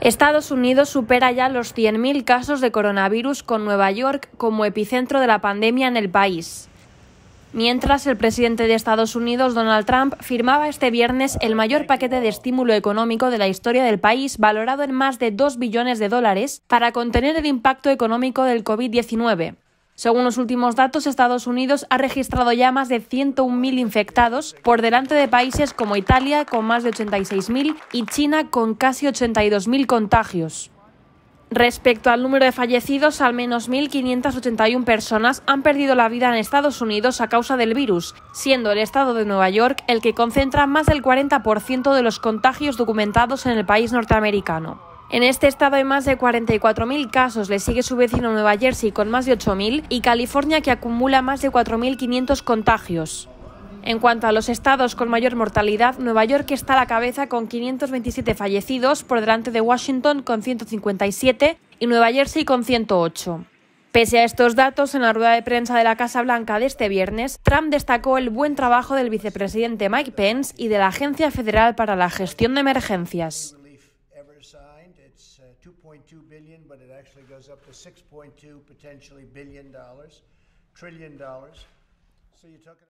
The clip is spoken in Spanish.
Estados Unidos supera ya los 100.000 casos de coronavirus con Nueva York como epicentro de la pandemia en el país. Mientras el presidente de Estados Unidos, Donald Trump, firmaba este viernes el mayor paquete de estímulo económico de la historia del país, valorado en más de 2 billones de dólares, para contener el impacto económico del COVID-19. Según los últimos datos, Estados Unidos ha registrado ya más de 101.000 infectados, por delante de países como Italia, con más de 86.000, y China, con casi 82.000 contagios. Respecto al número de fallecidos, al menos 1.581 personas han perdido la vida en Estados Unidos a causa del virus, siendo el estado de Nueva York el que concentra más del 40% de los contagios documentados en el país norteamericano. En este estado hay más de 44.000 casos, le sigue su vecino Nueva Jersey con más de 8.000 y California que acumula más de 4.500 contagios. En cuanto a los estados con mayor mortalidad, Nueva York está a la cabeza con 527 fallecidos, por delante de Washington con 157 y Nueva Jersey con 108. Pese a estos datos, en la rueda de prensa de la Casa Blanca de este viernes, Trump destacó el buen trabajo del vicepresidente Mike Pence y de la Agencia Federal para la Gestión de Emergencias. Signed, assigned. It's uh, 2.2 billion, but it actually goes up to 6.2 potentially billion dollars, trillion dollars. So you're talking.